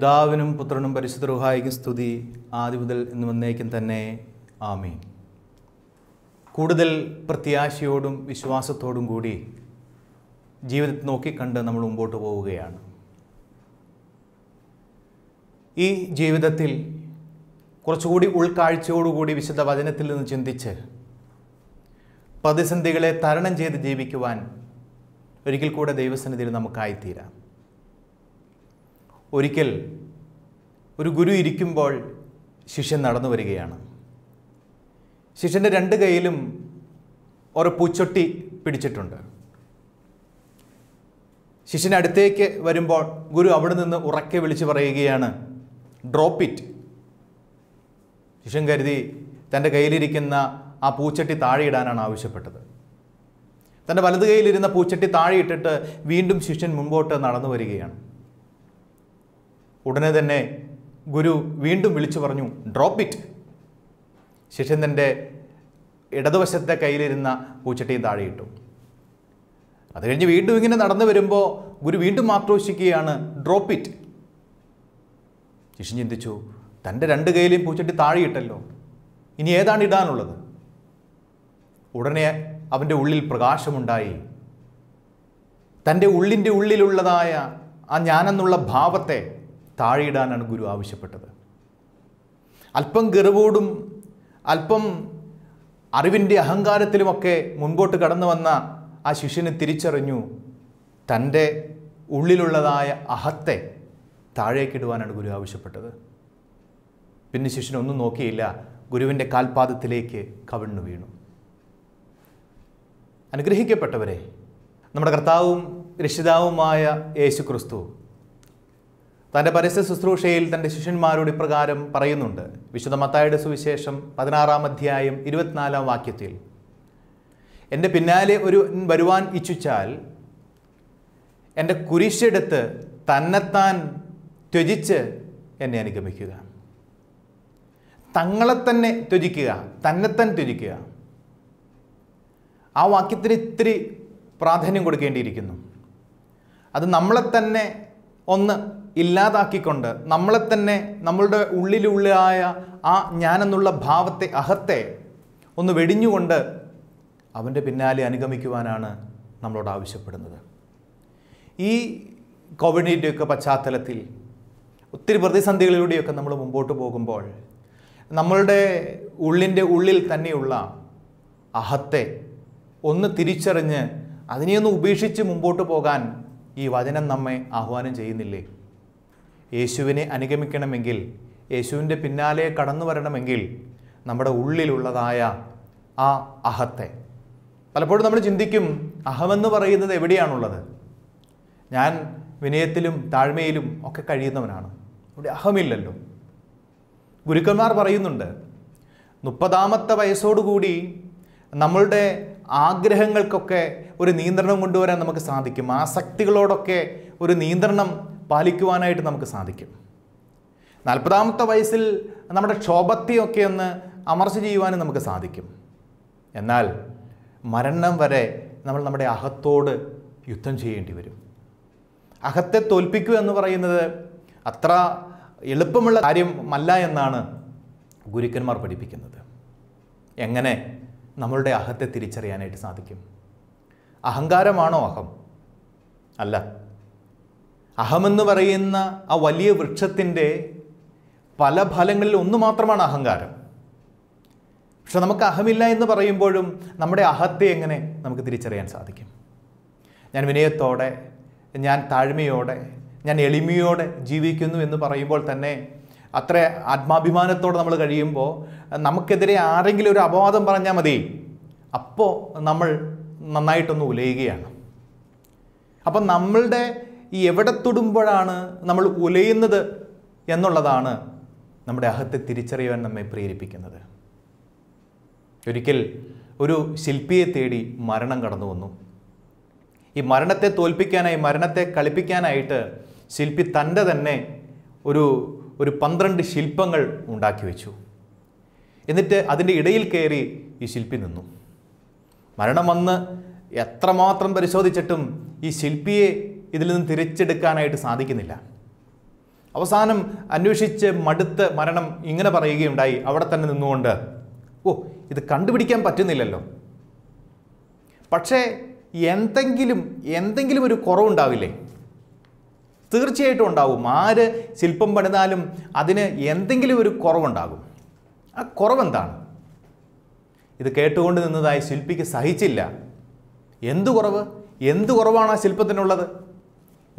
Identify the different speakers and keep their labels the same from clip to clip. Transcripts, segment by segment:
Speaker 1: പിതാവിനും പുത്രനും പരിശുദ്ധ റുഹായിക്കും സ്തുതി ആദ്യ മുതൽ ഇന്ന് വന്നേക്കും തന്നെ ആമീൻ കൂടുതൽ പ്രത്യാശയോടും വിശ്വാസത്തോടും കൂടി ജീവിതത്തിൽ നോക്കിക്കണ്ട് നമ്മൾ മുമ്പോട്ട് പോവുകയാണ് ഈ ജീവിതത്തിൽ കുറച്ചുകൂടി ഉൾക്കാഴ്ചയോടുകൂടി വിശുദ്ധ വചനത്തിൽ നിന്ന് ചിന്തിച്ച് പ്രതിസന്ധികളെ തരണം ചെയ്ത് ജീവിക്കുവാൻ ഒരിക്കൽ കൂടെ ദൈവസന്നിധിയിൽ നമുക്കായിത്തീരാം ഒരിക്കൽ ഒരു ഗുരു ഇരിക്കുമ്പോൾ ശിഷ്യൻ നടന്നു വരികയാണ് ശിഷ്യൻ്റെ രണ്ട് കൈയിലും ഒരു പൂച്ചൊട്ടി പിടിച്ചിട്ടുണ്ട് ശിഷ്യൻ അടുത്തേക്ക് വരുമ്പോൾ ഗുരു അവിടെ നിന്ന് ഉറക്കെ വിളിച്ച് പറയുകയാണ് ഡ്രോപ്പ് ഇറ്റ് ശിഷ്യൻ കരുതി തൻ്റെ കയ്യിലിരിക്കുന്ന ആ പൂച്ചട്ടി താഴെയിടാനാണ് ആവശ്യപ്പെട്ടത് തൻ്റെ വലതു കയ്യിലിരുന്ന പൂച്ചട്ടി താഴെയിട്ടിട്ട് വീണ്ടും ശിഷ്യൻ മുമ്പോട്ട് നടന്നു വരികയാണ് ഉടനെ തന്നെ ഗുരു വീണ്ടും വിളിച്ചു പറഞ്ഞു ഡ്രോപ്പ് ഇറ്റ് ശിഷ്യൻ തൻ്റെ ഇടതുവശത്തെ കയ്യിലിരുന്ന പൂച്ചട്ടിയും താഴെയിട്ടു അത് കഴിഞ്ഞ് വീണ്ടും ഇങ്ങനെ നടന്നു വരുമ്പോൾ ഗുരു വീണ്ടും ആക്രോശിക്കുകയാണ് ഡ്രോപ്പ് ഇറ്റ് ശിഷ്യൻ ചിന്തിച്ചു തൻ്റെ രണ്ട് കയ്യിലെയും പൂച്ചട്ടി താഴെയിട്ടല്ലോ ഇനി ഏതാണ് ഇടാനുള്ളത് ഉടനെ അവൻ്റെ ഉള്ളിൽ പ്രകാശമുണ്ടായി തൻ്റെ ഉള്ളിൻ്റെ ഉള്ളിലുള്ളതായ ആ ഞാനെന്നുള്ള ഭാവത്തെ താഴെയിടാനാണ് ഗുരു ആവശ്യപ്പെട്ടത് അല്പം ഗർവോടും അല്പം അറിവിൻ്റെ അഹങ്കാരത്തിലുമൊക്കെ മുൻപോട്ട് കടന്നു വന്ന ആ ശിഷ്യന് തിരിച്ചറിഞ്ഞു തൻ്റെ ഉള്ളിലുള്ളതായ അഹത്തെ താഴേക്കിടുവാനാണ് ഗുരു ആവശ്യപ്പെട്ടത് പിന്നെ ശിഷ്യനൊന്നും നോക്കിയില്ല ഗുരുവിൻ്റെ കാൽപാദത്തിലേക്ക് കവിണ്ണു വീണു അനുഗ്രഹിക്കപ്പെട്ടവരെ നമ്മുടെ കർത്താവും രക്ഷിതാവുമായ യേശു ക്രിസ്തു തൻ്റെ പരസ്യ ശുശ്രൂഷയിൽ തൻ്റെ ശിഷ്യന്മാരോട് ഇപ്രകാരം പറയുന്നുണ്ട് വിശുദ്ധ മത്തായുടെ സുവിശേഷം പതിനാറാം അധ്യായം ഇരുപത്തിനാലാം വാക്യത്തിൽ എൻ്റെ പിന്നാലെ ഒരു വരുവാൻ ഇച്ഛിച്ചാൽ എൻ്റെ കുരിശെടുത്ത് തന്നെത്താൻ ത്യജിച്ച് എന്നെ അനുഗമിക്കുക തങ്ങളെ തന്നെ ത്യജിക്കുക തന്നെത്താൻ ത്യജിക്കുക ആ വാക്യത്തിന് ഇത്തിരി പ്രാധാന്യം കൊടുക്കേണ്ടിയിരിക്കുന്നു അത് നമ്മളെ തന്നെ ഒന്ന് ഇല്ലാതാക്കിക്കൊണ്ട് നമ്മളെ തന്നെ നമ്മളുടെ ഉള്ളിലുള്ളിലായ ആ ഞാനെന്നുള്ള ഭാവത്തെ അഹത്തെ ഒന്ന് വെടിഞ്ഞുകൊണ്ട് അവൻ്റെ പിന്നാലെ അനുഗമിക്കുവാനാണ് നമ്മളോട് ആവശ്യപ്പെടുന്നത് ഈ കോവിഡിൻ്റെയൊക്കെ പശ്ചാത്തലത്തിൽ ഒത്തിരി പ്രതിസന്ധികളിലൂടെയൊക്കെ നമ്മൾ മുമ്പോട്ട് പോകുമ്പോൾ നമ്മളുടെ ഉള്ളിൻ്റെ ഉള്ളിൽ തന്നെയുള്ള അഹത്തെ ഒന്ന് തിരിച്ചറിഞ്ഞ് അതിനെയൊന്ന് ഉപേക്ഷിച്ച് മുമ്പോട്ട് പോകാൻ ഈ വചനം നമ്മെ ആഹ്വാനം ചെയ്യുന്നില്ലേ യേശുവിനെ അനുഗമിക്കണമെങ്കിൽ യേശുവിൻ്റെ പിന്നാലെ കടന്നു വരണമെങ്കിൽ നമ്മുടെ ഉള്ളിലുള്ളതായ ആ അഹത്തെ പലപ്പോഴും നമ്മൾ ചിന്തിക്കും അഹമെന്ന് പറയുന്നത് എവിടെയാണുള്ളത് ഞാൻ വിനയത്തിലും താഴ്മയിലും ഒക്കെ കഴിയുന്നവനാണ് ഇവിടെ അഹമില്ലല്ലോ ഗുരുക്കന്മാർ പറയുന്നുണ്ട് മുപ്പതാമത്തെ വയസ്സോടുകൂടി നമ്മളുടെ ആഗ്രഹങ്ങൾക്കൊക്കെ ഒരു നിയന്ത്രണം കൊണ്ടുവരാൻ നമുക്ക് സാധിക്കും ആസക്തികളോടൊക്കെ ഒരു നിയന്ത്രണം പാലിക്കുവാനായിട്ട് നമുക്ക് സാധിക്കും നാൽപ്പതാമത്തെ വയസ്സിൽ നമ്മുടെ ക്ഷോഭത്തെയൊക്കെ ഒന്ന് അമർച്ച ചെയ്യുവാനും നമുക്ക് സാധിക്കും എന്നാൽ മരണം വരെ നമ്മൾ നമ്മുടെ അഹത്തോട് യുദ്ധം ചെയ്യേണ്ടി വരും അഹത്തെ തോൽപ്പിക്കുക എന്ന് പറയുന്നത് അത്ര എളുപ്പമുള്ള കാര്യമല്ല എന്നാണ് ഗുരുക്കന്മാർ പഠിപ്പിക്കുന്നത് എങ്ങനെ നമ്മളുടെ അഹത്തെ തിരിച്ചറിയാനായിട്ട് സാധിക്കും അഹങ്കാരമാണോ അഹം അല്ല അഹമെന്ന് പറയുന്ന ആ വലിയ വൃക്ഷത്തിൻ്റെ പല ഫലങ്ങളിൽ ഒന്ന് മാത്രമാണ് അഹങ്കാരം പക്ഷെ നമുക്ക് അഹമില്ല എന്ന് പറയുമ്പോഴും നമ്മുടെ അഹത്തെ എങ്ങനെ നമുക്ക് തിരിച്ചറിയാൻ സാധിക്കും ഞാൻ വിനയത്തോടെ ഞാൻ താഴ്മയോടെ ഞാൻ എളിമയോടെ ജീവിക്കുന്നു എന്ന് പറയുമ്പോൾ തന്നെ അത്ര ആത്മാഭിമാനത്തോടെ നമ്മൾ കഴിയുമ്പോൾ നമുക്കെതിരെ ആരെങ്കിലും ഒരു അപവാദം പറഞ്ഞാൽ മതി അപ്പോൾ നമ്മൾ നന്നായിട്ടൊന്ന് ഉലയുകയാണ് അപ്പം നമ്മളുടെ ഈ എവിടെ തൊടുമ്പോഴാണ് നമ്മൾ ഉലയുന്നത് എന്നുള്ളതാണ് നമ്മുടെ അഹത്തെ തിരിച്ചറിയുവാൻ നമ്മെ പ്രേരിപ്പിക്കുന്നത് ഒരിക്കൽ ഒരു ശില്പിയെ തേടി മരണം കടന്നു വന്നു ഈ മരണത്തെ തോൽപ്പിക്കാനായി മരണത്തെ കളിപ്പിക്കാനായിട്ട് ശില്പി തൻ്റെ തന്നെ ഒരു ഒരു പന്ത്രണ്ട് ശില്പങ്ങൾ ഉണ്ടാക്കി വെച്ചു എന്നിട്ട് അതിൻ്റെ ഇടയിൽ കയറി ഈ ശില്പി നിന്നു മരണം വന്ന് എത്രമാത്രം പരിശോധിച്ചിട്ടും ഈ ശില്പിയെ ഇതിൽ നിന്ന് തിരിച്ചെടുക്കാനായിട്ട് സാധിക്കുന്നില്ല അവസാനം അന്വേഷിച്ച് മടുത്ത് മരണം ഇങ്ങനെ പറയുകയുണ്ടായി അവിടെ തന്നെ നിന്നുകൊണ്ട് ഓ ഇത് കണ്ടുപിടിക്കാൻ പറ്റുന്നില്ലല്ലോ പക്ഷേ എന്തെങ്കിലും എന്തെങ്കിലും ഒരു കുറവുണ്ടാവില്ലേ തീർച്ചയായിട്ടും ഉണ്ടാവും ആര് ശില്പം പണിതാലും അതിന് എന്തെങ്കിലും ഒരു കുറവുണ്ടാകും ആ കുറവെന്താണ് ഇത് കേട്ടുകൊണ്ട് നിന്നതായി ശില്പിക്ക് സഹിച്ചില്ല എന്തു കുറവ് എന്ത് കുറവാണ് ആ ശില്പത്തിനുള്ളത്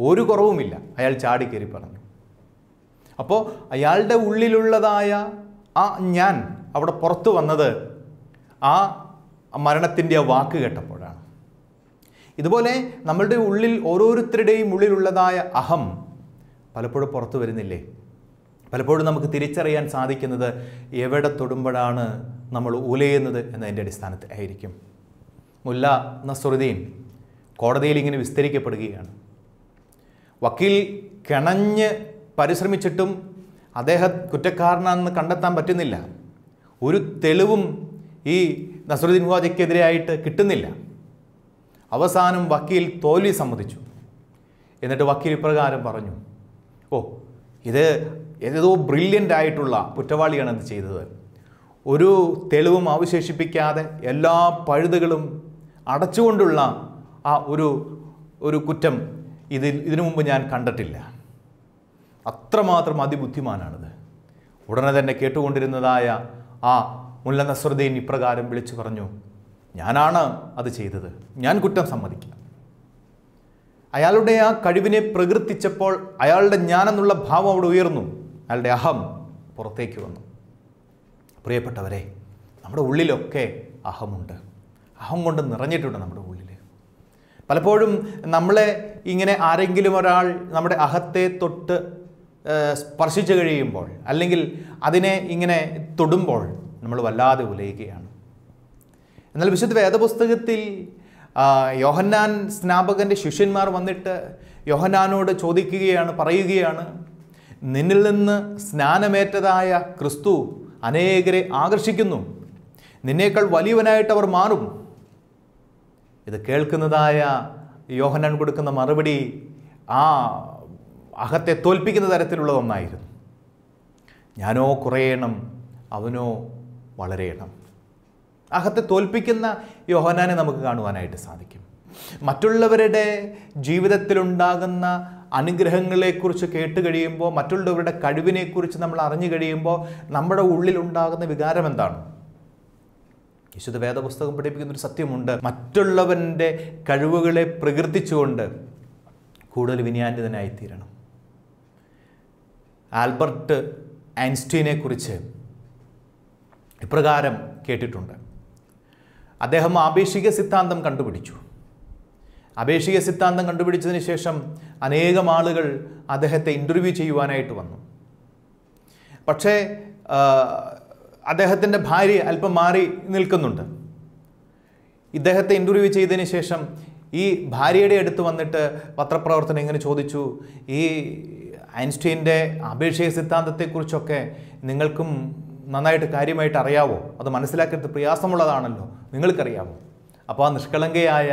Speaker 1: ഒരു കുറവുമില്ല അയാൾ ചാടിക്കേറി പറഞ്ഞു അപ്പോൾ അയാളുടെ ഉള്ളിലുള്ളതായ ആ ഞാൻ അവിടെ പുറത്തു വന്നത് ആ മരണത്തിൻ്റെ വാക്ക് കേട്ടപ്പോഴാണ് ഇതുപോലെ നമ്മളുടെ ഉള്ളിൽ ഓരോരുത്തരുടെയും ഉള്ളിലുള്ളതായ അഹം പലപ്പോഴും പുറത്തു വരുന്നില്ലേ പലപ്പോഴും നമുക്ക് തിരിച്ചറിയാൻ സാധിക്കുന്നത് എവിടെ തൊടുമ്പോഴാണ് നമ്മൾ ഉലയുന്നത് എന്നതിൻ്റെ ആയിരിക്കും മുല്ല നസറുദ്ദീൻ കോടതിയിൽ ഇങ്ങനെ വിസ്തരിക്കപ്പെടുകയാണ് വക്കീൽ കിണഞ്ഞ് പരിശ്രമിച്ചിട്ടും അദ്ദേഹം കുറ്റക്കാരനാണെന്ന് കണ്ടെത്താൻ പറ്റുന്നില്ല ഒരു തെളിവും ഈ നസറുദ്ദീൻ ഖ്വാജയ്ക്കെതിരെയായിട്ട് കിട്ടുന്നില്ല അവസാനം വക്കീൽ തോൽവി സമ്മതിച്ചു എന്നിട്ട് വക്കീൽ ഇപ്രകാരം പറഞ്ഞു ഓ ഇത് ഏതോ ബ്രില്യൻ്റ് ആയിട്ടുള്ള കുറ്റവാളിയാണ് ഇത് ചെയ്തത് ഒരു തെളിവും അവശേഷിപ്പിക്കാതെ എല്ലാ പഴുതുകളും അടച്ചുകൊണ്ടുള്ള ആ ഒരു ഒരു കുറ്റം ഇതിൽ ഇതിനു മുമ്പ് ഞാൻ കണ്ടിട്ടില്ല അത്രമാത്രം അതിബുദ്ധിമാനാണിത് ഉടനെ തന്നെ കേട്ടുകൊണ്ടിരുന്നതായ ആ മുല്ല നസ്രദ്ദീൻ ഇപ്രകാരം വിളിച്ചു പറഞ്ഞു ഞാനാണ് അത് ചെയ്തത് ഞാൻ കുറ്റം സമ്മതിക്കാം അയാളുടെ ആ കഴിവിനെ പ്രകീർത്തിച്ചപ്പോൾ അയാളുടെ ഞാനെന്നുള്ള ഭാവം അവിടെ ഉയർന്നു അയാളുടെ അഹം പുറത്തേക്ക് വന്നു പ്രിയപ്പെട്ടവരെ നമ്മുടെ ഉള്ളിലൊക്കെ അഹമുണ്ട് അഹം കൊണ്ട് നിറഞ്ഞിട്ടുണ്ട് നമ്മുടെ പലപ്പോഴും നമ്മളെ ഇങ്ങനെ ആരെങ്കിലും ഒരാൾ നമ്മുടെ അഹത്തെ തൊട്ട് സ്പർശിച്ചു കഴിയുമ്പോൾ അല്ലെങ്കിൽ അതിനെ ഇങ്ങനെ തൊടുമ്പോൾ നമ്മൾ വല്ലാതെ ഉലയുകയാണ് എന്നാൽ വിശുദ്ധ വേദപുസ്തകത്തിൽ യോഹന്നാൻ സ്നാപകൻ്റെ ശിഷ്യന്മാർ വന്നിട്ട് യോഹന്നാനോട് ചോദിക്കുകയാണ് പറയുകയാണ് നിന്നിൽ നിന്ന് സ്നാനമേറ്റതായ ക്രിസ്തു അനേകരെ ആകർഷിക്കുന്നു നിന്നേക്കാൾ വലിയവനായിട്ട് അവർ മാറും ഇത് കേൾക്കുന്നതായ യോഹനൻ കൊടുക്കുന്ന മറുപടി ആ അഹത്തെ തോൽപ്പിക്കുന്ന തരത്തിലുള്ള ഒന്നായിരുന്നു ഞാനോ കുറയണം അവനോ വളരെയണം അഹത്തെ തോൽപ്പിക്കുന്ന യോഹനാനെ നമുക്ക് കാണുവാനായിട്ട് സാധിക്കും മറ്റുള്ളവരുടെ ജീവിതത്തിലുണ്ടാകുന്ന അനുഗ്രഹങ്ങളെക്കുറിച്ച് കേട്ട് കഴിയുമ്പോൾ മറ്റുള്ളവരുടെ കഴിവിനെക്കുറിച്ച് നമ്മൾ അറിഞ്ഞു കഴിയുമ്പോൾ നമ്മുടെ ഉള്ളിലുണ്ടാകുന്ന വികാരം എന്താണ് വിശുദ്ധ വേദപുസ്തകം പഠിപ്പിക്കുന്ന ഒരു സത്യമുണ്ട് മറ്റുള്ളവൻ്റെ കഴിവുകളെ പ്രകീർത്തിച്ചുകൊണ്ട് കൂടുതൽ വിനയാന്വിതനായിത്തീരണം ആൽബർട്ട് ഐൻസ്റ്റീനെ കുറിച്ച് ഇപ്രകാരം കേട്ടിട്ടുണ്ട് അദ്ദേഹം ആപേക്ഷിക സിദ്ധാന്തം കണ്ടുപിടിച്ചു ആപേക്ഷിക സിദ്ധാന്തം കണ്ടുപിടിച്ചതിന് ശേഷം അനേകം ആളുകൾ അദ്ദേഹത്തെ ഇൻ്റർവ്യൂ ചെയ്യുവാനായിട്ട് വന്നു പക്ഷേ അദ്ദേഹത്തിൻ്റെ ഭാര്യ അല്പം മാറി നിൽക്കുന്നുണ്ട് ഇദ്ദേഹത്തെ ഇൻ്റർവ്യൂ ചെയ്തതിന് ശേഷം ഈ ഭാര്യയുടെ അടുത്ത് വന്നിട്ട് പത്രപ്രവർത്തനം ഇങ്ങനെ ചോദിച്ചു ഈ ഐൻസ്റ്റീൻ്റെ അപേക്ഷയ സിദ്ധാന്തത്തെക്കുറിച്ചൊക്കെ നിങ്ങൾക്കും നന്നായിട്ട് കാര്യമായിട്ട് അറിയാവോ അത് മനസ്സിലാക്കരുത് പ്രയാസമുള്ളതാണല്ലോ നിങ്ങൾക്കറിയാവോ അപ്പോൾ ആ നിഷ്കളങ്കയായ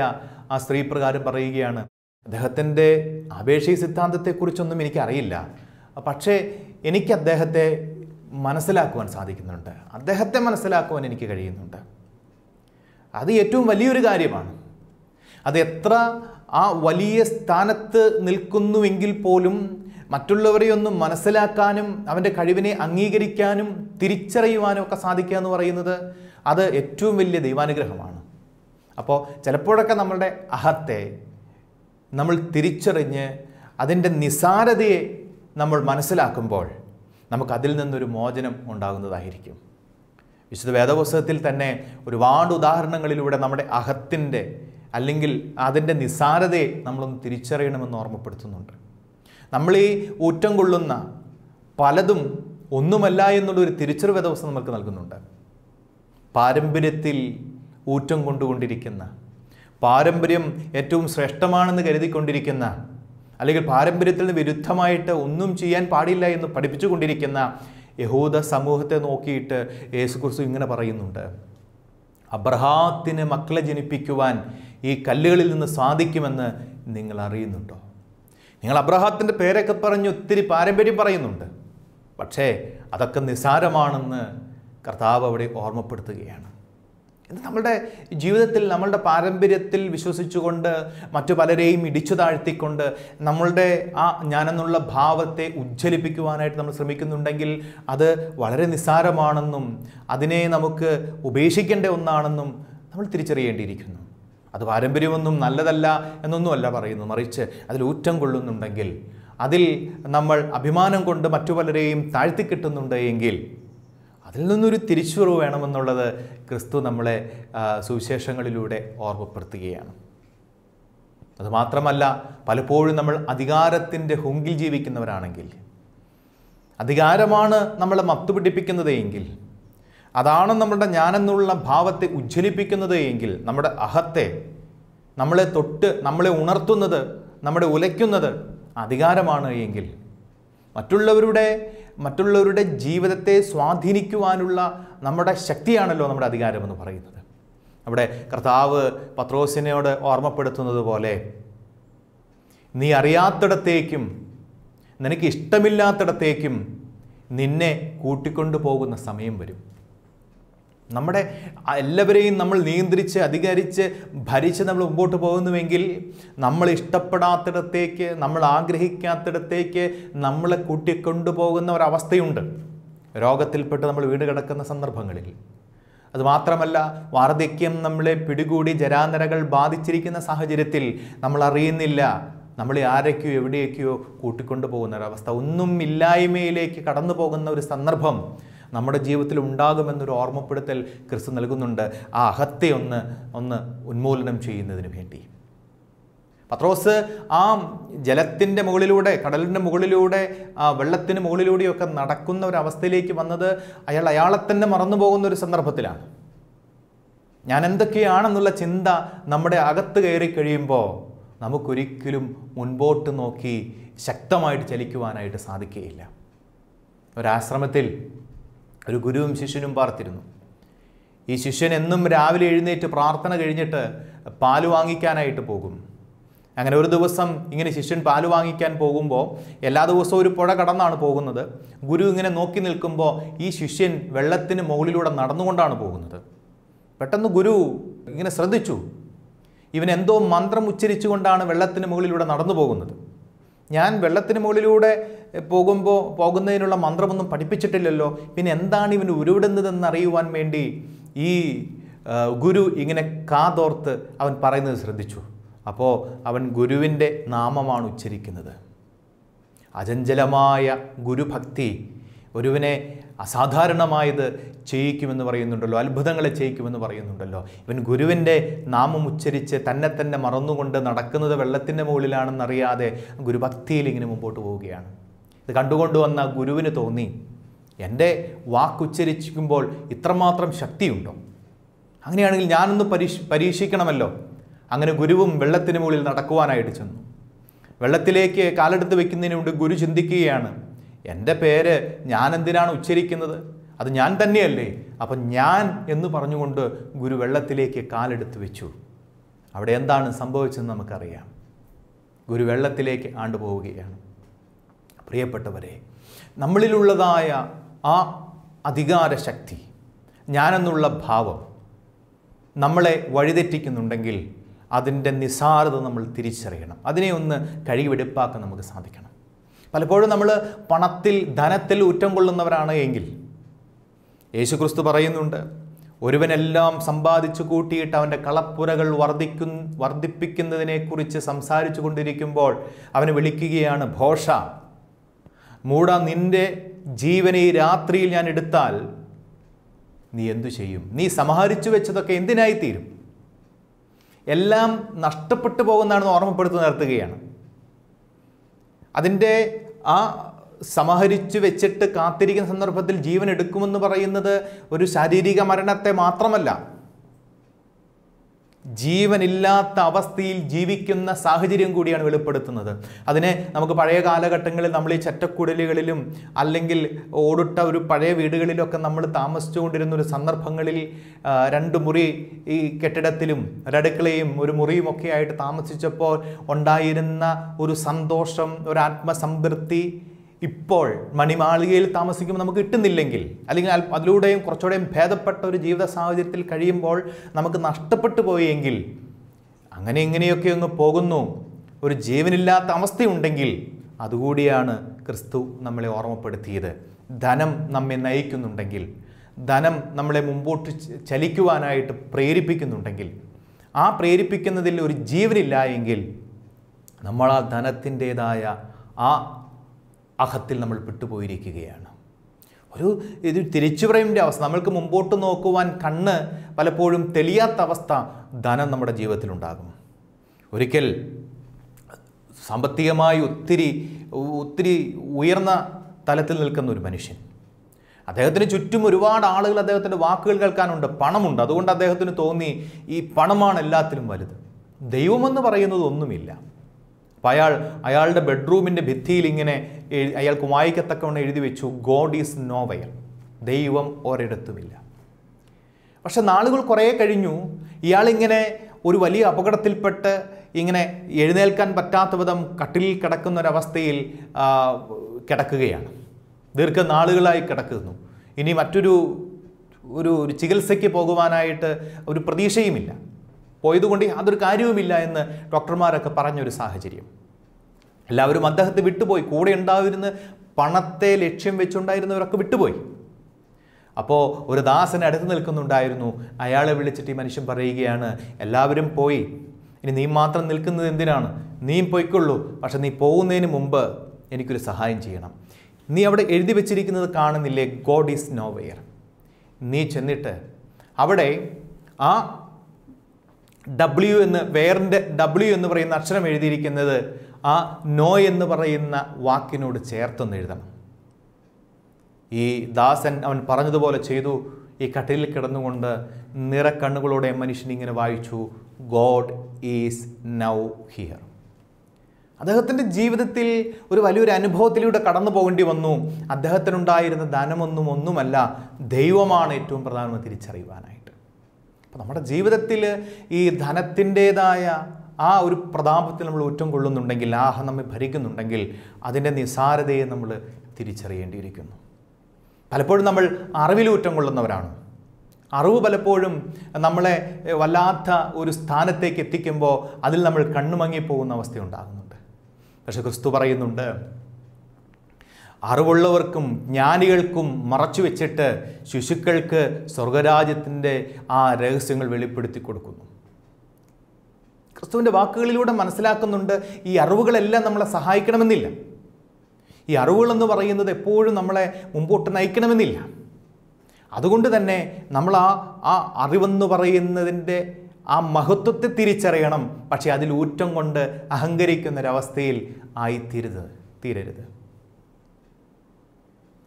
Speaker 1: ആ സ്ത്രീ പ്രകാരം പറയുകയാണ് അദ്ദേഹത്തിൻ്റെ അപേക്ഷയ സിദ്ധാന്തത്തെക്കുറിച്ചൊന്നും എനിക്കറിയില്ല പക്ഷേ എനിക്ക് അദ്ദേഹത്തെ മനസ്സിലാക്കുവാൻ സാധിക്കുന്നുണ്ട് അദ്ദേഹത്തെ മനസ്സിലാക്കുവാൻ എനിക്ക് കഴിയുന്നുണ്ട് അത് ഏറ്റവും വലിയൊരു കാര്യമാണ് അത് എത്ര ആ വലിയ സ്ഥാനത്ത് നിൽക്കുന്നുവെങ്കിൽ പോലും മറ്റുള്ളവരെ മനസ്സിലാക്കാനും അവൻ്റെ കഴിവിനെ അംഗീകരിക്കാനും തിരിച്ചറിയുവാനും ഒക്കെ സാധിക്കുക എന്ന് പറയുന്നത് അത് ഏറ്റവും വലിയ ദൈവാനുഗ്രഹമാണ് അപ്പോൾ ചിലപ്പോഴൊക്കെ നമ്മളുടെ അഹത്തെ നമ്മൾ തിരിച്ചറിഞ്ഞ് അതിൻ്റെ നിസാരതയെ നമ്മൾ മനസ്സിലാക്കുമ്പോൾ നമുക്കതിൽ നിന്നൊരു മോചനം ഉണ്ടാകുന്നതായിരിക്കും വിശുദ്ധ വേദപുസ്തകത്തിൽ തന്നെ ഒരുപാട് ഉദാഹരണങ്ങളിലൂടെ നമ്മുടെ അഹത്തിൻ്റെ അല്ലെങ്കിൽ അതിൻ്റെ നിസ്സാരതയെ നമ്മളൊന്ന് തിരിച്ചറിയണമെന്ന് ഓർമ്മപ്പെടുത്തുന്നുണ്ട് നമ്മളീ ഈ ഊറ്റം കൊള്ളുന്ന പലതും ഒന്നുമല്ല എന്നുള്ളൊരു തിരിച്ചറിവ് ദിവസം നമുക്ക് നൽകുന്നുണ്ട് പാരമ്പര്യത്തിൽ ഊറ്റം കൊണ്ടുകൊണ്ടിരിക്കുന്ന പാരമ്പര്യം ഏറ്റവും ശ്രേഷ്ഠമാണെന്ന് കരുതിക്കൊണ്ടിരിക്കുന്ന അല്ലെങ്കിൽ പാരമ്പര്യത്തിന് വിരുദ്ധമായിട്ട് ഒന്നും ചെയ്യാൻ പാടില്ല എന്ന് പഠിപ്പിച്ചുകൊണ്ടിരിക്കുന്ന യഹൂദ സമൂഹത്തെ നോക്കിയിട്ട് യേശുക്രിസ്തു ഇങ്ങനെ പറയുന്നുണ്ട് അബ്രഹാത്തിന് മക്കളെ ജനിപ്പിക്കുവാൻ ഈ കല്ലുകളിൽ നിന്ന് സാധിക്കുമെന്ന് നിങ്ങൾ അറിയുന്നുണ്ടോ നിങ്ങൾ അബ്രഹാത്തിൻ്റെ പേരൊക്കെ പറഞ്ഞ് ഒത്തിരി പാരമ്പര്യം പറയുന്നുണ്ട് പക്ഷേ അതൊക്കെ നിസാരമാണെന്ന് കർത്താവ് അവിടെ ഓർമ്മപ്പെടുത്തുകയാണ് നമ്മളുടെ ജീവിതത്തിൽ നമ്മളുടെ പാരമ്പര്യത്തിൽ വിശ്വസിച്ചുകൊണ്ട് മറ്റു പലരെയും ഇടിച്ചു താഴ്ത്തിക്കൊണ്ട് നമ്മളുടെ ആ ഞാനെന്നുള്ള ഭാവത്തെ ഉജ്ജ്വലിപ്പിക്കുവാനായിട്ട് നമ്മൾ ശ്രമിക്കുന്നുണ്ടെങ്കിൽ അത് വളരെ നിസ്സാരമാണെന്നും അതിനെ നമുക്ക് ഉപേക്ഷിക്കേണ്ട ഒന്നാണെന്നും നമ്മൾ തിരിച്ചറിയേണ്ടിയിരിക്കുന്നു അത് പാരമ്പര്യമൊന്നും നല്ലതല്ല എന്നൊന്നുമല്ല പറയുന്നു മറിച്ച് അതിൽ ഊറ്റം കൊള്ളുന്നുണ്ടെങ്കിൽ അതിൽ നമ്മൾ അഭിമാനം കൊണ്ട് മറ്റു പലരെയും താഴ്ത്തിക്കിട്ടുന്നുണ്ട് എങ്കിൽ അതിൽ നിന്നൊരു തിരിച്ചുവരവ് വേണമെന്നുള്ളത് ക്രിസ്തു നമ്മളെ സുവിശേഷങ്ങളിലൂടെ ഓർമ്മപ്പെടുത്തുകയാണ് അതുമാത്രമല്ല പലപ്പോഴും നമ്മൾ അധികാരത്തിൻ്റെ ഹുങ്കിൽ ജീവിക്കുന്നവരാണെങ്കിൽ അധികാരമാണ് നമ്മളെ മത്തുപിടിപ്പിക്കുന്നത് എങ്കിൽ അതാണ് നമ്മുടെ ഞാനെന്നുള്ള ഭാവത്തെ ഉജ്ജ്വലിപ്പിക്കുന്നത് എങ്കിൽ നമ്മുടെ അഹത്തെ നമ്മളെ തൊട്ട് നമ്മളെ ഉണർത്തുന്നത് നമ്മളെ ഉലയ്ക്കുന്നത് അധികാരമാണ് എങ്കിൽ മറ്റുള്ളവരുടെ മറ്റുള്ളവരുടെ ജീവിതത്തെ സ്വാധീനിക്കുവാനുള്ള നമ്മുടെ ശക്തിയാണല്ലോ നമ്മുടെ അധികാരമെന്ന് പറയുന്നത് അവിടെ കർത്താവ് പത്രോസിനോട് ഓർമ്മപ്പെടുത്തുന്നത് പോലെ നീ അറിയാത്തിടത്തേക്കും നിനക്ക് ഇഷ്ടമില്ലാത്തിടത്തേക്കും നിന്നെ കൂട്ടിക്കൊണ്ടു പോകുന്ന സമയം വരും നമ്മുടെ എല്ലാവരെയും നമ്മൾ നിയന്ത്രിച്ച് അധികരിച്ച് ഭരിച്ച് നമ്മൾ മുമ്പോട്ട് പോകുന്നുവെങ്കിൽ നമ്മൾ ഇഷ്ടപ്പെടാത്തിടത്തേക്ക് നമ്മൾ ആഗ്രഹിക്കാത്തിടത്തേക്ക് നമ്മളെ കൂട്ടിക്കൊണ്ടുപോകുന്ന ഒരവസ്ഥയുണ്ട് രോഗത്തിൽപ്പെട്ട് നമ്മൾ വീട് കിടക്കുന്ന സന്ദർഭങ്ങളിൽ അതുമാത്രമല്ല വാർദ്ധക്യം നമ്മളെ പിടികൂടി ജരാനരകൾ ബാധിച്ചിരിക്കുന്ന സാഹചര്യത്തിൽ നമ്മൾ അറിയുന്നില്ല നമ്മളെ ആരൊക്കെയോ എവിടെയൊക്കെയോ കൂട്ടിക്കൊണ്ടു പോകുന്ന ഒരവസ്ഥ ഒന്നും ഇല്ലായ്മയിലേക്ക് കടന്നു പോകുന്ന ഒരു സന്ദർഭം നമ്മുടെ ജീവിതത്തിൽ ഉണ്ടാകുമെന്നൊരു ഓർമ്മപ്പെടുത്തൽ ക്രിസ്തു നൽകുന്നുണ്ട് ആ അഹത്തെ ഒന്ന് ഒന്ന് ഉന്മൂലനം ചെയ്യുന്നതിന് വേണ്ടി പത്രോസ് ആ ജലത്തിൻ്റെ മുകളിലൂടെ കടലിൻ്റെ മുകളിലൂടെ ആ വെള്ളത്തിന് മുകളിലൂടെയൊക്കെ നടക്കുന്ന ഒരു അവസ്ഥയിലേക്ക് വന്നത് അയാൾ അയാളെ തന്നെ മറന്നു പോകുന്ന ഒരു സന്ദർഭത്തിലാണ് ഞാൻ എന്തൊക്കെയാണെന്നുള്ള ചിന്ത നമ്മുടെ അകത്ത് കയറി കഴിയുമ്പോൾ നമുക്കൊരിക്കലും മുൻപോട്ട് നോക്കി ശക്തമായിട്ട് ചലിക്കുവാനായിട്ട് സാധിക്കുകയില്ല ഒരാശ്രമത്തിൽ ഒരു ഗുരുവും ശിഷ്യനും പാർത്തിരുന്നു ഈ ശിഷ്യൻ എന്നും രാവിലെ എഴുന്നേറ്റ് പ്രാർത്ഥന കഴിഞ്ഞിട്ട് പാല് വാങ്ങിക്കാനായിട്ട് പോകും അങ്ങനെ ഒരു ദിവസം ഇങ്ങനെ ശിഷ്യൻ പാല് വാങ്ങിക്കാൻ പോകുമ്പോൾ എല്ലാ ദിവസവും ഒരു പുഴ കടന്നാണ് പോകുന്നത് ഗുരു ഇങ്ങനെ നോക്കി നിൽക്കുമ്പോൾ ഈ ശിഷ്യൻ വെള്ളത്തിന് മുകളിലൂടെ നടന്നുകൊണ്ടാണ് പോകുന്നത് പെട്ടെന്ന് ഗുരു ഇങ്ങനെ ശ്രദ്ധിച്ചു ഇവൻ എന്തോ മന്ത്രം ഉച്ചരിച്ചുകൊണ്ടാണ് വെള്ളത്തിന് മുകളിലൂടെ നടന്നു പോകുന്നത് ഞാൻ വെള്ളത്തിന് മുകളിലൂടെ പോകുമ്പോൾ പോകുന്നതിനുള്ള മന്ത്രമൊന്നും പഠിപ്പിച്ചിട്ടില്ലല്ലോ പിന്നെ എന്താണ് ഇവൻ ഉരുവിടുന്നതെന്ന് അറിയുവാൻ വേണ്ടി ഈ ഗുരു ഇങ്ങനെ കാതോർത്ത് അവൻ പറയുന്നത് ശ്രദ്ധിച്ചു അപ്പോൾ അവൻ ഗുരുവിൻ്റെ നാമമാണ് ഉച്ചരിക്കുന്നത് അചഞ്ചലമായ ഗുരുഭക്തി ഒരുവിനെ അസാധാരണമായത് ചെയ്യിക്കുമെന്ന് പറയുന്നുണ്ടല്ലോ അത്ഭുതങ്ങളെ ചെയ്യിക്കുമെന്ന് പറയുന്നുണ്ടല്ലോ ഇവൻ ഗുരുവിൻ്റെ നാമം ഉച്ചരിച്ച് തന്നെ തന്നെ മറന്നുകൊണ്ട് നടക്കുന്നത് വെള്ളത്തിൻ്റെ മുകളിലാണെന്നറിയാതെ ഗുരുഭക്തിയിൽ ഇങ്ങനെ മുമ്പോട്ട് പോവുകയാണ് ഇത് കണ്ടുകൊണ്ട് വന്ന ഗുരുവിന് തോന്നി എൻ്റെ വാക്കുച്ചരിക്കുമ്പോൾ ഇത്രമാത്രം ശക്തിയുണ്ടോ അങ്ങനെയാണെങ്കിൽ ഞാനൊന്ന് പരീക്ഷ പരീക്ഷിക്കണമല്ലോ അങ്ങനെ ഗുരുവും വെള്ളത്തിന് മുകളിൽ നടക്കുവാനായിട്ട് ചെന്നു വെള്ളത്തിലേക്ക് കാലെടുത്ത് വെക്കുന്നതിന് മുമ്പ് ഗുരു ചിന്തിക്കുകയാണ് എൻ്റെ പേര് ഞാൻ എന്തിനാണ് ഉച്ചരിക്കുന്നത് അത് ഞാൻ തന്നെയല്ലേ അപ്പം ഞാൻ എന്ന് പറഞ്ഞുകൊണ്ട് ഗുരു വെള്ളത്തിലേക്ക് കാലെടുത്ത് വെച്ചു അവിടെ എന്താണ് സംഭവിച്ചതെന്ന് നമുക്കറിയാം ഗുരു വെള്ളത്തിലേക്ക് പോവുകയാണ് പ്രിയപ്പെട്ടവരെ നമ്മളിലുള്ളതായ ആ അധികാര ശക്തി ഞാനെന്നുള്ള ഭാവം നമ്മളെ വഴിതെറ്റിക്കുന്നുണ്ടെങ്കിൽ അതിൻ്റെ നിസാരത നമ്മൾ തിരിച്ചറിയണം അതിനെ ഒന്ന് കഴിവെടുപ്പാക്കാൻ നമുക്ക് സാധിക്കണം പലപ്പോഴും നമ്മൾ പണത്തിൽ ധനത്തിൽ ഉറ്റം കൊള്ളുന്നവരാണ് എങ്കിൽ യേശുക്രിസ്തു പറയുന്നുണ്ട് ഒരുവനെല്ലാം സമ്പാദിച്ചു കൂട്ടിയിട്ട് അവൻ്റെ കളപ്പുരകൾ വർദ്ധിക്കു വർദ്ധിപ്പിക്കുന്നതിനെക്കുറിച്ച് സംസാരിച്ചു കൊണ്ടിരിക്കുമ്പോൾ അവന് വിളിക്കുകയാണ് ഭോഷ മൂട നിൻ്റെ ജീവനെ ഈ രാത്രിയിൽ ഞാൻ എടുത്താൽ നീ എന്തു ചെയ്യും നീ സമാഹരിച്ചു വെച്ചതൊക്കെ എന്തിനായിത്തീരും എല്ലാം നഷ്ടപ്പെട്ടു പോകുന്നതാണെന്ന് ഓർമ്മപ്പെടുത്തി നിർത്തുകയാണ് അതിൻ്റെ ആ സമഹരിച്ചു വെച്ചിട്ട് കാത്തിരിക്കുന്ന സന്ദർഭത്തിൽ ജീവൻ എടുക്കുമെന്ന് പറയുന്നത് ഒരു ശാരീരിക മരണത്തെ മാത്രമല്ല ജീവനില്ലാത്ത അവസ്ഥയിൽ ജീവിക്കുന്ന സാഹചര്യം കൂടിയാണ് വെളിപ്പെടുത്തുന്നത് അതിനെ നമുക്ക് പഴയ കാലഘട്ടങ്ങളിൽ നമ്മൾ ഈ ചറ്റക്കുടലുകളിലും അല്ലെങ്കിൽ ഓടിട്ട ഒരു പഴയ വീടുകളിലൊക്കെ നമ്മൾ താമസിച്ചുകൊണ്ടിരുന്ന ഒരു സന്ദർഭങ്ങളിൽ രണ്ട് മുറി ഈ കെട്ടിടത്തിലും ഒരടുക്കളയും ഒരു മുറിയും ഒക്കെ ആയിട്ട് താമസിച്ചപ്പോൾ ഉണ്ടായിരുന്ന ഒരു സന്തോഷം ഒരു ആത്മസംതൃപ്തി ഇപ്പോൾ മണിമാളികയിൽ താമസിക്കുമ്പോൾ നമുക്ക് കിട്ടുന്നില്ലെങ്കിൽ അല്ലെങ്കിൽ അതിലൂടെയും കുറച്ചുകൂടെയും ഭേദപ്പെട്ട ഒരു ജീവിത സാഹചര്യത്തിൽ കഴിയുമ്പോൾ നമുക്ക് നഷ്ടപ്പെട്ടു പോയെങ്കിൽ അങ്ങനെ ഇങ്ങനെയൊക്കെ ഒന്ന് പോകുന്നു ഒരു ജീവനില്ലാത്ത അവസ്ഥയുണ്ടെങ്കിൽ അതുകൂടിയാണ് ക്രിസ്തു നമ്മളെ ഓർമ്മപ്പെടുത്തിയത് ധനം നമ്മെ നയിക്കുന്നുണ്ടെങ്കിൽ ധനം നമ്മളെ മുമ്പോട്ട് ചലിക്കുവാനായിട്ട് പ്രേരിപ്പിക്കുന്നുണ്ടെങ്കിൽ ആ പ്രേരിപ്പിക്കുന്നതിൽ ഒരു ജീവനില്ല എങ്കിൽ നമ്മൾ ആ ധനത്തിൻ്റേതായ ആ അഹത്തിൽ നമ്മൾ പെട്ടുപോയിരിക്കുകയാണ് ഒരു ഇത് തിരിച്ചുപറയുൻ്റെ അവസ്ഥ നമ്മൾക്ക് മുമ്പോട്ട് നോക്കുവാൻ കണ്ണ് പലപ്പോഴും തെളിയാത്ത അവസ്ഥ ധനം നമ്മുടെ ജീവിതത്തിലുണ്ടാകും ഒരിക്കൽ സാമ്പത്തികമായി ഒത്തിരി ഒത്തിരി ഉയർന്ന തലത്തിൽ നിൽക്കുന്ന ഒരു മനുഷ്യൻ അദ്ദേഹത്തിന് ചുറ്റും ഒരുപാട് ആളുകൾ അദ്ദേഹത്തിൻ്റെ വാക്കുകൾ കേൾക്കാനുണ്ട് പണമുണ്ട് അതുകൊണ്ട് അദ്ദേഹത്തിന് തോന്നി ഈ പണമാണ് എല്ലാത്തിലും വലുത് ദൈവമെന്ന് പറയുന്നതൊന്നുമില്ല അപ്പോൾ അയാൾ അയാളുടെ ബെഡ്റൂമിൻ്റെ ഭിത്തിയിൽ ഇങ്ങനെ അയാൾക്ക് വായിക്കത്തക്കവണ്ണം എഴുതി വെച്ചു ഗോഡ് ഈസ് വയൽ ദൈവം ഒരിടത്തുമില്ല പക്ഷെ നാളുകൾ കുറേ കഴിഞ്ഞു ഇയാളിങ്ങനെ ഒരു വലിയ അപകടത്തിൽപ്പെട്ട് ഇങ്ങനെ എഴുന്നേൽക്കാൻ പറ്റാത്ത വിധം കട്ടിലിൽ കിടക്കുന്ന ഒരവസ്ഥയിൽ കിടക്കുകയാണ് ദീർഘനാളുകളായി കിടക്കുന്നു ഇനി മറ്റൊരു ഒരു ചികിത്സയ്ക്ക് പോകുവാനായിട്ട് ഒരു പ്രതീക്ഷയുമില്ല പോയതുകൊണ്ട് യാതൊരു കാര്യവുമില്ല എന്ന് ഡോക്ടർമാരൊക്കെ പറഞ്ഞൊരു സാഹചര്യം എല്ലാവരും അദ്ദേഹത്തെ വിട്ടുപോയി കൂടെ ഉണ്ടായിരുന്ന പണത്തെ ലക്ഷ്യം വെച്ചുണ്ടായിരുന്നവരൊക്കെ വിട്ടുപോയി അപ്പോൾ ഒരു ദാസന് അടുത്ത് നിൽക്കുന്നുണ്ടായിരുന്നു അയാളെ വിളിച്ചിട്ട് ഈ മനുഷ്യൻ പറയുകയാണ് എല്ലാവരും പോയി ഇനി നീ മാത്രം നിൽക്കുന്നത് എന്തിനാണ് നീ പോയിക്കൊള്ളൂ പക്ഷെ നീ പോകുന്നതിന് മുമ്പ് എനിക്കൊരു സഹായം ചെയ്യണം നീ അവിടെ എഴുതി വെച്ചിരിക്കുന്നത് കാണുന്നില്ലേ ഗോഡ് ഈസ് നോവെയർ നീ ചെന്നിട്ട് അവിടെ ആ ഡബ്ല്യു എന്ന് വേറിൻ്റെ ഡബ്ല്യു എന്ന് പറയുന്ന അക്ഷരം എഴുതിയിരിക്കുന്നത് ആ നോ എന്ന് പറയുന്ന വാക്കിനോട് ചേർത്തൊന്ന് എഴുതണം ഈ ദാസൻ അവൻ പറഞ്ഞതുപോലെ ചെയ്തു ഈ കട്ടിലിൽ കിടന്നുകൊണ്ട് നിറക്കണ്ണുകളോടെ മനുഷ്യൻ ഇങ്ങനെ വായിച്ചു ഗോഡ് ഈസ് നൗ ഹിയർ അദ്ദേഹത്തിൻ്റെ ജീവിതത്തിൽ ഒരു വലിയൊരു അനുഭവത്തിലൂടെ കടന്നു പോകേണ്ടി വന്നു അദ്ദേഹത്തിനുണ്ടായിരുന്ന ധനമൊന്നും ഒന്നുമല്ല ദൈവമാണ് ഏറ്റവും പ്രധാനമെന്ന് തിരിച്ചറിയുവാനായി അപ്പോൾ നമ്മുടെ ജീവിതത്തിൽ ഈ ധനത്തിൻ്റേതായ ആ ഒരു പ്രതാപത്തിൽ നമ്മൾ ഒറ്റം കൊള്ളുന്നുണ്ടെങ്കിൽ ആഹ നമ്മെ ഭരിക്കുന്നുണ്ടെങ്കിൽ അതിൻ്റെ നിസാരതയെ നമ്മൾ തിരിച്ചറിയേണ്ടിയിരിക്കുന്നു പലപ്പോഴും നമ്മൾ അറിവിലൂറ്റം കൊള്ളുന്നവരാണ് അറിവ് പലപ്പോഴും നമ്മളെ വല്ലാത്ത ഒരു സ്ഥാനത്തേക്ക് എത്തിക്കുമ്പോൾ അതിൽ നമ്മൾ കണ്ണുമങ്ങിപ്പോകുന്ന അവസ്ഥ ഉണ്ടാകുന്നുണ്ട് ക്രിസ്തു പറയുന്നുണ്ട് അറിവുള്ളവർക്കും ജ്ഞാനികൾക്കും മറച്ചു വെച്ചിട്ട് ശിശുക്കൾക്ക് സ്വർഗരാജ്യത്തിൻ്റെ ആ രഹസ്യങ്ങൾ വെളിപ്പെടുത്തി കൊടുക്കുന്നു ക്രിസ്തുവിൻ്റെ വാക്കുകളിലൂടെ മനസ്സിലാക്കുന്നുണ്ട് ഈ അറിവുകളെല്ലാം നമ്മളെ സഹായിക്കണമെന്നില്ല ഈ അറിവുകളെന്ന് പറയുന്നത് എപ്പോഴും നമ്മളെ മുമ്പോട്ട് നയിക്കണമെന്നില്ല അതുകൊണ്ട് തന്നെ നമ്മൾ ആ ആ അറിവെന്ന് പറയുന്നതിൻ്റെ ആ മഹത്വത്തെ തിരിച്ചറിയണം പക്ഷേ അതിൽ ഊറ്റം കൊണ്ട് അഹങ്കരിക്കുന്നൊരവസ്ഥയിൽ ആയിത്തീരുത് തീരരുത്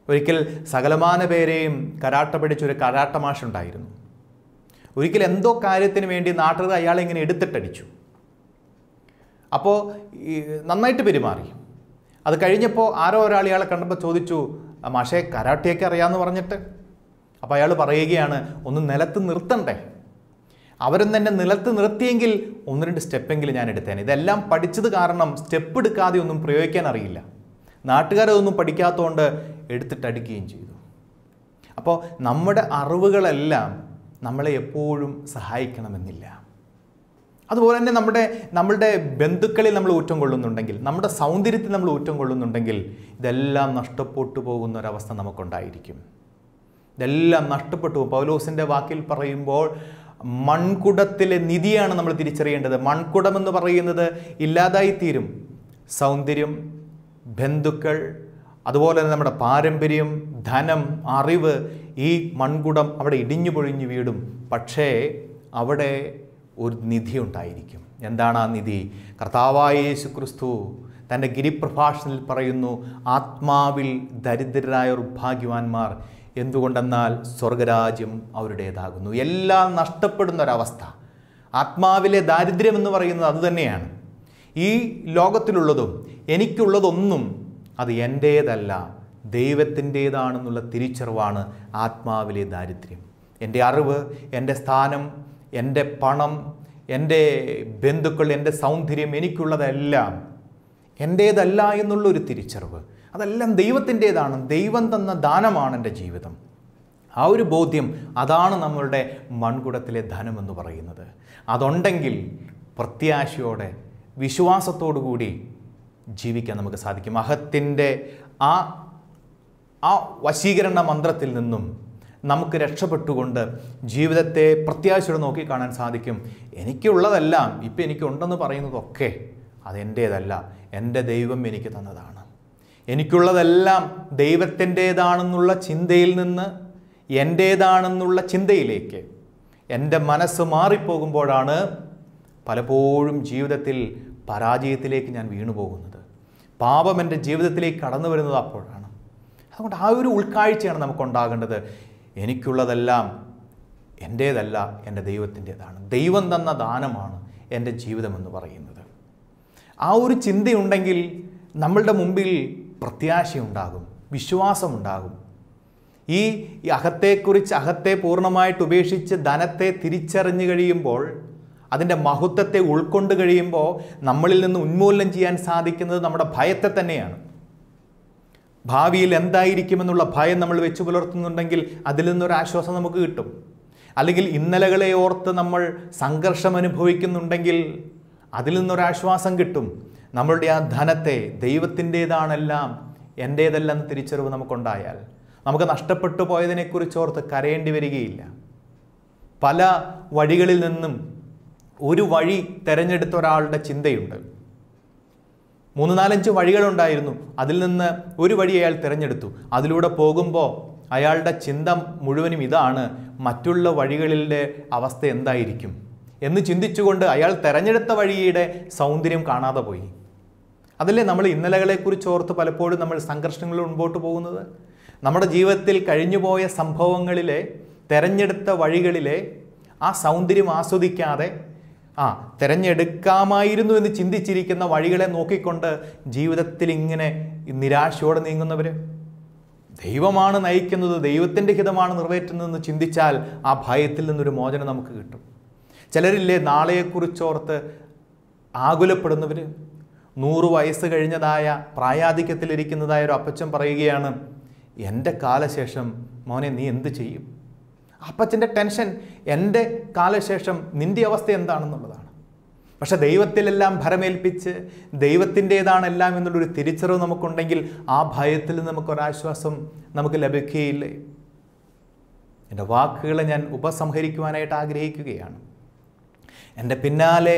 Speaker 1: ഒരിക്കൽ സകലമാന പേരെയും കരാട്ട പിടിച്ചൊരു കരാട്ട മാഷുണ്ടായിരുന്നു ഒരിക്കൽ എന്തോ കാര്യത്തിന് വേണ്ടി നാട്ടുകാർ അയാളെ ഇങ്ങനെ എടുത്തിട്ടടിച്ചു അപ്പോൾ നന്നായിട്ട് പെരുമാറി അത് കഴിഞ്ഞപ്പോൾ ആരോ ഒരാൾ ഇയാളെ കണ്ടപ്പോൾ ചോദിച്ചു മാഷേ കരാട്ടിയൊക്കെ അറിയാമെന്ന് പറഞ്ഞിട്ട് അപ്പോൾ അയാൾ പറയുകയാണ് ഒന്ന് നിലത്ത് നിർത്തണ്ടേ അവരും തന്നെ നിലത്ത് നിർത്തിയെങ്കിൽ ഒന്ന് രണ്ട് സ്റ്റെപ്പെങ്കിലും ഞാൻ എടുത്തേനെ ഇതെല്ലാം പഠിച്ചത് കാരണം സ്റ്റെപ്പ് എടുക്കാതെ ഒന്നും പ്രയോഗിക്കാൻ അറിയില്ല നാട്ടുകാരതൊന്നും പഠിക്കാത്തതുകൊണ്ട് എടുത്തിട്ടടിക്കുകയും ചെയ്തു അപ്പോൾ നമ്മുടെ അറിവുകളെല്ലാം നമ്മളെ എപ്പോഴും സഹായിക്കണമെന്നില്ല അതുപോലെ തന്നെ നമ്മുടെ നമ്മളുടെ ബന്ധുക്കളിൽ നമ്മൾ ഊറ്റം കൊള്ളുന്നുണ്ടെങ്കിൽ നമ്മുടെ സൗന്ദര്യത്തിൽ നമ്മൾ ഊറ്റം കൊള്ളുന്നുണ്ടെങ്കിൽ ഇതെല്ലാം നഷ്ടപ്പെട്ടു പോകുന്ന ഒരവസ്ഥ നമുക്കുണ്ടായിരിക്കും ഇതെല്ലാം നഷ്ടപ്പെട്ടു പൗലോസിൻ്റെ വാക്കിൽ പറയുമ്പോൾ മൺകുടത്തിലെ നിധിയാണ് നമ്മൾ തിരിച്ചറിയേണ്ടത് മൺകുടം എന്ന് പറയുന്നത് ഇല്ലാതായിത്തീരും സൗന്ദര്യം ബന്ധുക്കൾ അതുപോലെ തന്നെ നമ്മുടെ പാരമ്പര്യം ധനം അറിവ് ഈ മൺകുടം അവിടെ ഇടിഞ്ഞു പൊഴിഞ്ഞു വീടും പക്ഷേ അവിടെ ഒരു നിധി ഉണ്ടായിരിക്കും എന്താണ് ആ നിധി കർത്താവായ യേശു ക്രിസ്തു തൻ്റെ ഗിരിപ്രഭാഷണത്തിൽ പറയുന്നു ആത്മാവിൽ ദരിദ്രരായ ഭാഗ്യവാന്മാർ എന്തുകൊണ്ടെന്നാൽ സ്വർഗരാജ്യം അവരുടേതാകുന്നു എല്ലാം നഷ്ടപ്പെടുന്ന ഒരവസ്ഥ ആത്മാവിലെ ദാരിദ്ര്യം എന്ന് പറയുന്നത് അതുതന്നെയാണ് ഈ ലോകത്തിലുള്ളതും എനിക്കുള്ളതൊന്നും അത് എൻ്റേതല്ല ദൈവത്തിൻ്റേതാണെന്നുള്ള തിരിച്ചറിവാണ് ആത്മാവിലെ ദാരിദ്ര്യം എൻ്റെ അറിവ് എൻ്റെ സ്ഥാനം എൻ്റെ പണം എൻ്റെ ബന്ധുക്കൾ എൻ്റെ സൗന്ദര്യം എനിക്കുള്ളതെല്ലാം എൻ്റേതല്ല എന്നുള്ളൊരു തിരിച്ചറിവ് അതെല്ലാം ദൈവത്തിൻ്റേതാണ് ദൈവം തന്ന ദാനമാണ് എൻ്റെ ജീവിതം ആ ഒരു ബോധ്യം അതാണ് നമ്മളുടെ മൺകുടത്തിലെ ധനമെന്ന് പറയുന്നത് അതുണ്ടെങ്കിൽ പ്രത്യാശയോടെ വിശ്വാസത്തോടുകൂടി ജീവിക്കാൻ നമുക്ക് സാധിക്കും അഹത്തിൻ്റെ ആ ആ വശീകരണ മന്ത്രത്തിൽ നിന്നും നമുക്ക് രക്ഷപ്പെട്ടുകൊണ്ട് ജീവിതത്തെ പ്രത്യാശയോടെ നോക്കി കാണാൻ സാധിക്കും എനിക്കുള്ളതെല്ലാം ഇപ്പം എനിക്കുണ്ടെന്ന് പറയുന്നതൊക്കെ അതെൻ്റേതല്ല എൻ്റെ ദൈവം എനിക്ക് തന്നതാണ് എനിക്കുള്ളതെല്ലാം ദൈവത്തിൻ്റേതാണെന്നുള്ള ചിന്തയിൽ നിന്ന് എൻ്റേതാണെന്നുള്ള ചിന്തയിലേക്ക് എൻ്റെ മനസ്സ് മാറിപ്പോകുമ്പോഴാണ് പലപ്പോഴും ജീവിതത്തിൽ പരാജയത്തിലേക്ക് ഞാൻ വീണു പോകുന്നത് പാപം എൻ്റെ ജീവിതത്തിലേക്ക് കടന്നു വരുന്നത് അപ്പോഴാണ് അതുകൊണ്ട് ആ ഒരു ഉൾക്കാഴ്ചയാണ് നമുക്കുണ്ടാകേണ്ടത് എനിക്കുള്ളതെല്ലാം എൻ്റേതല്ല എൻ്റെ ദൈവത്തിൻ്റേതാണ് ദൈവം തന്ന ദാനമാണ് എൻ്റെ ജീവിതമെന്ന് പറയുന്നത് ആ ഒരു ചിന്തയുണ്ടെങ്കിൽ നമ്മളുടെ മുമ്പിൽ പ്രത്യാശയുണ്ടാകും വിശ്വാസമുണ്ടാകും ഈ അകത്തെക്കുറിച്ച് അകത്തെ പൂർണ്ണമായിട്ട് ഉപേക്ഷിച്ച് ധനത്തെ തിരിച്ചറിഞ്ഞു കഴിയുമ്പോൾ അതിൻ്റെ മഹത്വത്തെ ഉൾക്കൊണ്ട് കഴിയുമ്പോൾ നമ്മളിൽ നിന്ന് ഉന്മൂലനം ചെയ്യാൻ സാധിക്കുന്നത് നമ്മുടെ ഭയത്തെ തന്നെയാണ് ഭാവിയിൽ എന്തായിരിക്കുമെന്നുള്ള ഭയം നമ്മൾ വെച്ച് പുലർത്തുന്നുണ്ടെങ്കിൽ അതിൽ നിന്നൊരു ആശ്വാസം നമുക്ക് കിട്ടും അല്ലെങ്കിൽ ഇന്നലകളെ ഓർത്ത് നമ്മൾ സംഘർഷം അനുഭവിക്കുന്നുണ്ടെങ്കിൽ അതിൽ നിന്നൊരാശ്വാസം കിട്ടും നമ്മളുടെ ആ ധനത്തെ ദൈവത്തിൻ്റേതാണെല്ലാം എൻ്റേതെല്ലാം തിരിച്ചറിവ് നമുക്കുണ്ടായാൽ നമുക്ക് നഷ്ടപ്പെട്ടു പോയതിനെക്കുറിച്ച് ഓർത്ത് കരയേണ്ടി വരികയില്ല പല വഴികളിൽ നിന്നും ഒരു വഴി തിരഞ്ഞെടുത്ത ഒരാളുടെ ചിന്തയുണ്ട് മൂന്ന് നാലഞ്ച് വഴികളുണ്ടായിരുന്നു അതിൽ നിന്ന് ഒരു വഴി അയാൾ തിരഞ്ഞെടുത്തു അതിലൂടെ പോകുമ്പോൾ അയാളുടെ ചിന്ത മുഴുവനും ഇതാണ് മറ്റുള്ള വഴികളിലെ അവസ്ഥ എന്തായിരിക്കും എന്ന് ചിന്തിച്ചുകൊണ്ട് അയാൾ തിരഞ്ഞെടുത്ത വഴിയുടെ സൗന്ദര്യം കാണാതെ പോയി അതല്ലേ നമ്മൾ ഇന്നലകളെക്കുറിച്ച് ഓർത്ത് പലപ്പോഴും നമ്മൾ സംഘർഷങ്ങൾ മുൻപോട്ട് പോകുന്നത് നമ്മുടെ ജീവിതത്തിൽ കഴിഞ്ഞുപോയ സംഭവങ്ങളിലെ തിരഞ്ഞെടുത്ത വഴികളിലെ ആ സൗന്ദര്യം ആസ്വദിക്കാതെ ആ തിരഞ്ഞെടുക്കാമായിരുന്നു എന്ന് ചിന്തിച്ചിരിക്കുന്ന വഴികളെ നോക്കിക്കൊണ്ട് ജീവിതത്തിൽ ഇങ്ങനെ നിരാശയോടെ നീങ്ങുന്നവർ ദൈവമാണ് നയിക്കുന്നത് ദൈവത്തിൻ്റെ ഹിതമാണ് നിറവേറ്റുന്നതെന്ന് ചിന്തിച്ചാൽ ആ ഭയത്തിൽ നിന്നൊരു മോചനം നമുക്ക് കിട്ടും ചിലരില്ലേ നാളെയെക്കുറിച്ചോർത്ത് ആകുലപ്പെടുന്നവർ നൂറ് വയസ്സ് കഴിഞ്ഞതായ പ്രായാധിക്യത്തിലിരിക്കുന്നതായ ഒരു അപ്പച്ചൻ പറയുകയാണ് എൻ്റെ കാലശേഷം മോനെ നീ എന്ത് ചെയ്യും അപ്പച്ചൻ്റെ ടെൻഷൻ എൻ്റെ കാലശേഷം നിൻ്റെ അവസ്ഥ എന്താണെന്നുള്ളതാണ് പക്ഷെ ദൈവത്തിലെല്ലാം ഭരമേൽപ്പിച്ച് ദൈവത്തിൻ്റെതാണ് എല്ലാം എന്നുള്ളൊരു തിരിച്ചറിവ് നമുക്കുണ്ടെങ്കിൽ ആ ഭയത്തിൽ നമുക്കൊരാശ്വാസം നമുക്ക് ലഭിക്കുകയില്ലേ എൻ്റെ വാക്കുകളെ ഞാൻ ഉപസംഹരിക്കുവാനായിട്ട് ആഗ്രഹിക്കുകയാണ് എൻ്റെ പിന്നാലെ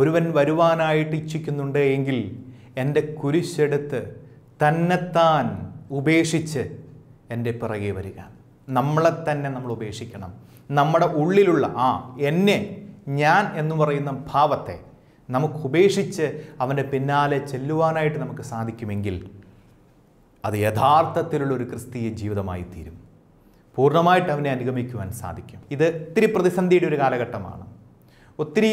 Speaker 1: ഒരുവൻ വരുവാനായിട്ട് ഇച്ഛിക്കുന്നുണ്ട് എങ്കിൽ എൻ്റെ കുരിശെടുത്ത് തന്നെത്താൻ ഉപേക്ഷിച്ച് എൻ്റെ പിറകെ വരിക നമ്മളെ തന്നെ നമ്മൾ ഉപേക്ഷിക്കണം നമ്മുടെ ഉള്ളിലുള്ള ആ എന്നെ ഞാൻ എന്ന് പറയുന്ന ഭാവത്തെ നമുക്ക് ഉപേക്ഷിച്ച് അവൻ്റെ പിന്നാലെ ചെല്ലുവാനായിട്ട് നമുക്ക് സാധിക്കുമെങ്കിൽ അത് യഥാർത്ഥത്തിലുള്ള ഒരു ക്രിസ്തീയ ജീവിതമായി തീരും പൂർണ്ണമായിട്ട് അവനെ അനുഗമിക്കുവാൻ സാധിക്കും ഇത് ഒത്തിരി പ്രതിസന്ധിയുടെ ഒരു കാലഘട്ടമാണ് ഒത്തിരി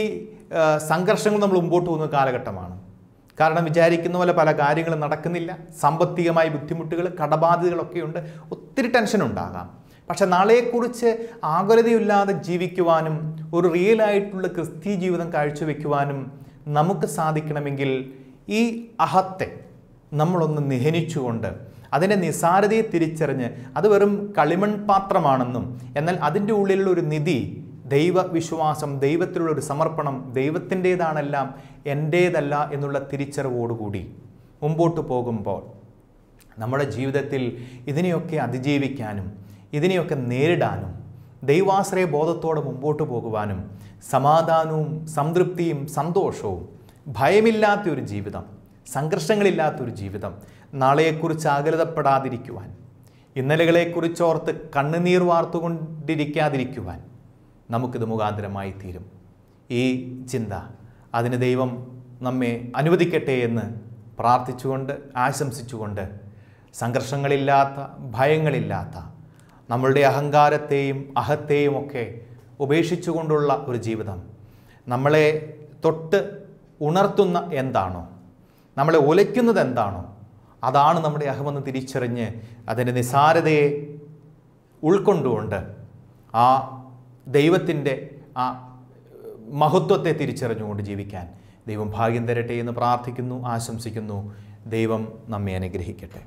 Speaker 1: സംഘർഷങ്ങൾ നമ്മൾ മുമ്പോട്ട് പോകുന്ന കാലഘട്ടമാണ് കാരണം വിചാരിക്കുന്ന പോലെ പല കാര്യങ്ങളും നടക്കുന്നില്ല സാമ്പത്തികമായ ബുദ്ധിമുട്ടുകൾ കടബാധ്യതകളൊക്കെയുണ്ട് ഒത്തിരി ടെൻഷൻ ഉണ്ടാകാം പക്ഷെ നാളെക്കുറിച്ച് ആകുലതയില്ലാതെ ജീവിക്കുവാനും ഒരു റിയലായിട്ടുള്ള ക്രിസ്തി ജീവിതം കാഴ്ചവെക്കുവാനും നമുക്ക് സാധിക്കണമെങ്കിൽ ഈ അഹത്തെ നമ്മളൊന്ന് നിഹനിച്ചുകൊണ്ട് അതിൻ്റെ നിസാരതയെ തിരിച്ചറിഞ്ഞ് അത് വെറും കളിമൺ പാത്രമാണെന്നും എന്നാൽ അതിൻ്റെ ഉള്ളിലുള്ള ഒരു നിധി ദൈവവിശ്വാസം ദൈവത്തിലുള്ള ഒരു സമർപ്പണം ദൈവത്തിൻ്റേതാണെല്ലാം എൻ്റേതല്ല എന്നുള്ള തിരിച്ചറിവോടുകൂടി മുമ്പോട്ട് പോകുമ്പോൾ നമ്മുടെ ജീവിതത്തിൽ ഇതിനെയൊക്കെ അതിജീവിക്കാനും ഇതിനെയൊക്കെ നേരിടാനും ദൈവാശ്രയ ബോധത്തോടെ മുമ്പോട്ട് പോകുവാനും സമാധാനവും സംതൃപ്തിയും സന്തോഷവും ഭയമില്ലാത്തൊരു ജീവിതം സംഘർഷങ്ങളില്ലാത്തൊരു ജീവിതം നാളെയെക്കുറിച്ച് ആകലതപ്പെടാതിരിക്കുവാൻ ഇന്നലകളെക്കുറിച്ചോർത്ത് കണ്ണുനീർ വാർത്തുകൊണ്ടിരിക്കാതിരിക്കുവാൻ നമുക്കിത് മുഖാന്തരമായി തീരും ഈ ചിന്ത അതിന് ദൈവം നമ്മെ അനുവദിക്കട്ടെ എന്ന് പ്രാർത്ഥിച്ചുകൊണ്ട് ആശംസിച്ചുകൊണ്ട് സംഘർഷങ്ങളില്ലാത്ത ഭയങ്ങളില്ലാത്ത നമ്മളുടെ അഹങ്കാരത്തെയും അഹത്തെയും ഒക്കെ ഉപേക്ഷിച്ചുകൊണ്ടുള്ള ഒരു ജീവിതം നമ്മളെ തൊട്ട് ഉണർത്തുന്ന എന്താണോ നമ്മളെ ഒലയ്ക്കുന്നത് എന്താണോ അതാണ് നമ്മുടെ അഹമെന്ന് തിരിച്ചറിഞ്ഞ് അതിൻ്റെ നിസാരതയെ ഉൾക്കൊണ്ടുകൊണ്ട് ആ ദൈവത്തിൻ്റെ ആ മഹത്വത്തെ തിരിച്ചറിഞ്ഞുകൊണ്ട് ജീവിക്കാൻ ദൈവം ഭാഗ്യം തരട്ടെ എന്ന് പ്രാർത്ഥിക്കുന്നു ആശംസിക്കുന്നു ദൈവം നമ്മെ അനുഗ്രഹിക്കട്ടെ